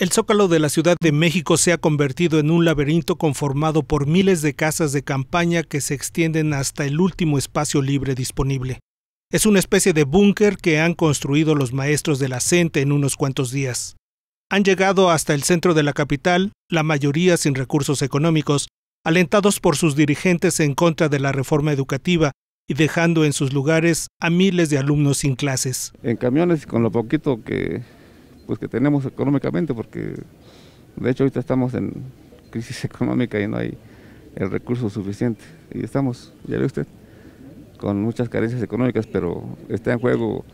El zócalo de la Ciudad de México se ha convertido en un laberinto conformado por miles de casas de campaña que se extienden hasta el último espacio libre disponible. Es una especie de búnker que han construido los maestros de la CENTE en unos cuantos días. Han llegado hasta el centro de la capital, la mayoría sin recursos económicos, alentados por sus dirigentes en contra de la reforma educativa y dejando en sus lugares a miles de alumnos sin clases. En camiones y con lo poquito que pues, que tenemos económicamente, porque de hecho ahorita estamos en crisis económica y no hay el recurso suficiente. Y estamos, ya ve usted, con muchas carencias económicas, pero está en juego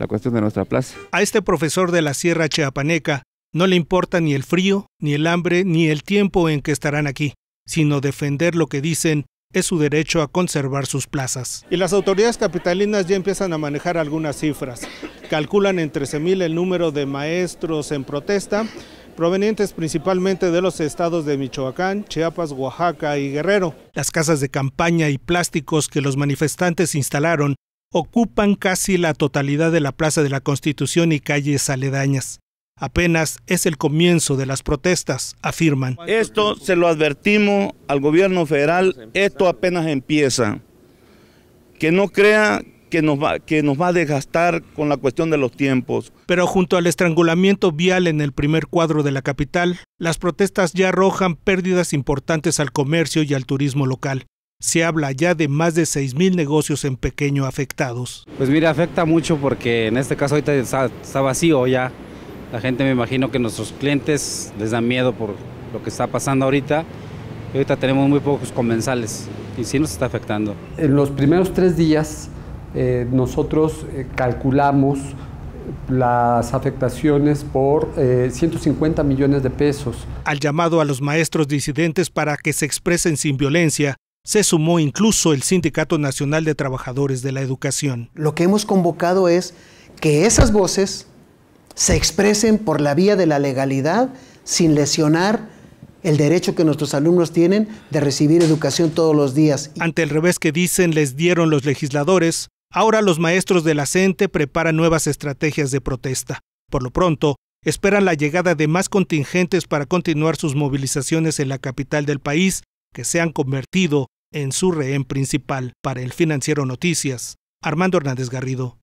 la cuestión de nuestra plaza. A este profesor de la Sierra Chiapaneca no le importa ni el frío, ni el hambre, ni el tiempo en que estarán aquí, sino defender lo que dicen es su derecho a conservar sus plazas. Y las autoridades capitalinas ya empiezan a manejar algunas cifras. Calculan en 13.000 el número de maestros en protesta, provenientes principalmente de los estados de Michoacán, Chiapas, Oaxaca y Guerrero. Las casas de campaña y plásticos que los manifestantes instalaron ocupan casi la totalidad de la Plaza de la Constitución y calles aledañas. Apenas es el comienzo de las protestas, afirman. Esto se lo advertimos al gobierno federal, esto apenas empieza. Que no crea que nos, va, que nos va a desgastar con la cuestión de los tiempos. Pero junto al estrangulamiento vial en el primer cuadro de la capital, las protestas ya arrojan pérdidas importantes al comercio y al turismo local. Se habla ya de más de 6.000 negocios en pequeño afectados. Pues mire, afecta mucho porque en este caso ahorita está vacío ya. La gente me imagino que nuestros clientes les da miedo por lo que está pasando ahorita. ahorita tenemos muy pocos comensales y sí nos está afectando. En los primeros tres días eh, nosotros eh, calculamos las afectaciones por 150 eh, millones de pesos. Al llamado a los maestros disidentes para que se expresen sin violencia, se sumó incluso el Sindicato Nacional de Trabajadores de la Educación. Lo que hemos convocado es que esas voces se expresen por la vía de la legalidad sin lesionar el derecho que nuestros alumnos tienen de recibir educación todos los días. Ante el revés que dicen les dieron los legisladores, ahora los maestros de la CENTE preparan nuevas estrategias de protesta. Por lo pronto, esperan la llegada de más contingentes para continuar sus movilizaciones en la capital del país, que se han convertido en su rehén principal. Para el Financiero Noticias, Armando Hernández Garrido.